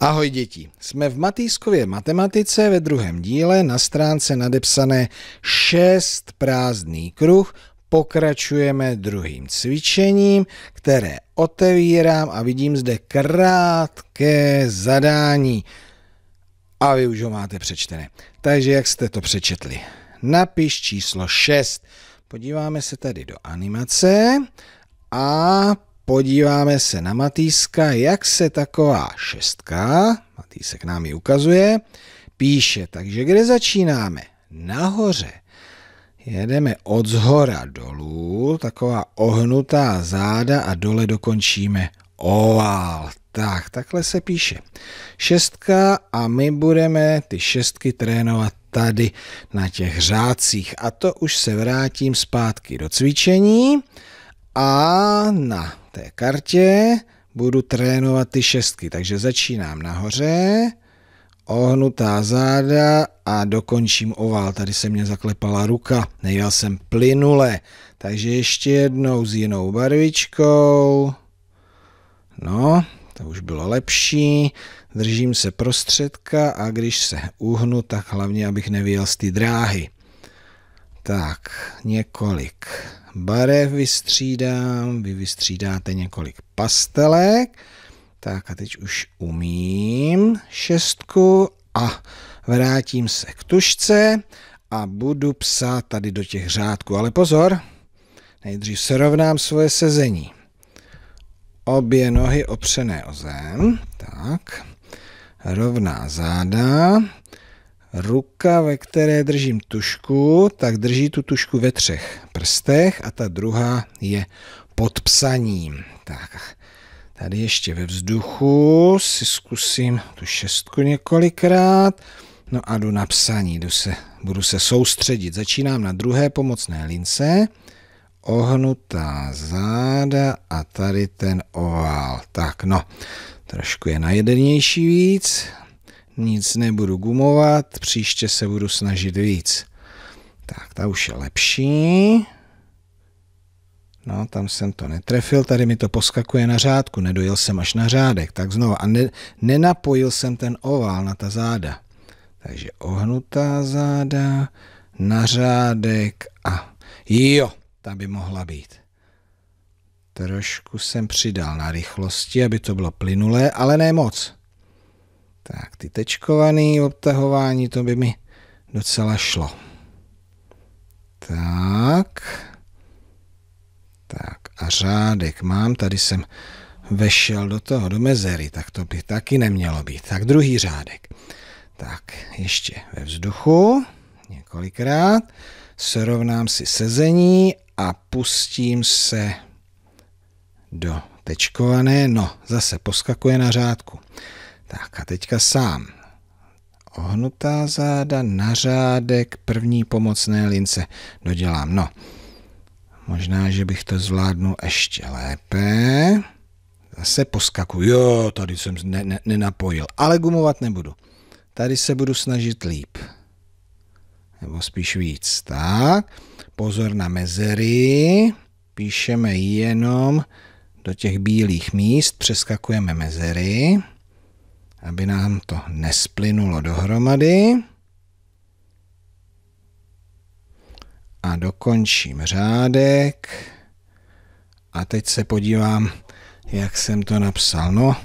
Ahoj děti, jsme v Matýskově matematice ve druhém díle na stránce nadepsané 6 prázdný kruh. Pokračujeme druhým cvičením, které otevírám a vidím zde krátké zadání. A vy už ho máte přečtené. Takže jak jste to přečetli? Napiš číslo 6. Podíváme se tady do animace a podíváme se na Matýska, jak se taková šestka, Matýsek nám ji ukazuje, píše. Takže kde začínáme? Nahoře. Jedeme od zhora dolů, taková ohnutá záda a dole dokončíme oval. Tak, takhle se píše. Šestka a my budeme ty šestky trénovat tady na těch řádcích. A to už se vrátím zpátky do cvičení a na té kartě budu trénovat ty šestky. Takže začínám nahoře, ohnutá záda a dokončím oval. Tady se mě zaklepala ruka, nejel jsem plynule. Takže ještě jednou s jinou barvičkou. No, to už bylo lepší. Držím se prostředka a když se uhnu, tak hlavně, abych nevyjel z té dráhy. Tak, několik barev vystřídám, vy vystřídáte několik pastelek. Tak a teď už umím šestku a vrátím se k tušce a budu psát tady do těch řádků. Ale pozor, nejdřív srovnám svoje sezení. Obě nohy opřené o zem, tak, rovná záda, Ruka, ve které držím tušku, tak drží tu tušku ve třech prstech a ta druhá je pod psaním. Tak, tady ještě ve vzduchu si zkusím tu šestku několikrát. No a jdu na psaní, jdu se, budu se soustředit. Začínám na druhé pomocné lince. Ohnutá záda a tady ten oval. Tak no, trošku je najedenější víc nic nebudu gumovat, příště se budu snažit víc. Tak, ta už je lepší. No, tam jsem to netrefil, tady mi to poskakuje na řádku, nedojel jsem až na řádek, tak znova. A ne, nenapojil jsem ten ovál na ta záda. Takže ohnutá záda, na řádek a jo, ta by mohla být. Trošku jsem přidal na rychlosti, aby to bylo plynulé, ale ne moc. Tak ty tečkovaný obtahování, to by mi docela šlo. Tak. Tak a řádek mám, tady jsem vešel do toho, do mezery, tak to by taky nemělo být. Tak druhý řádek. Tak ještě ve vzduchu několikrát, srovnám si sezení a pustím se do tečkované, no zase poskakuje na řádku. Tak a teďka sám. Ohnutá záda, řádek první pomocné lince. Dodělám, no. Možná, že bych to zvládnu ještě lépe. Zase poskaku. Jo, tady jsem ne, ne, nenapojil. Ale gumovat nebudu. Tady se budu snažit líp. Nebo spíš víc. Tak. Pozor na mezery. Píšeme jenom do těch bílých míst. Přeskakujeme mezery aby nám to nesplynulo dohromady. A dokončím řádek. A teď se podívám, jak jsem to napsal. No,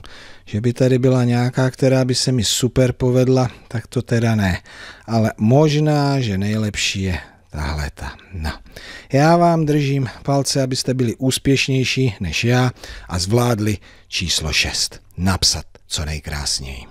že by tady byla nějaká, která by se mi super povedla, tak to teda ne. Ale možná, že nejlepší je tahle ta. No. Já vám držím palce, abyste byli úspěšnější než já a zvládli číslo 6. Napsat co nejkrásněji.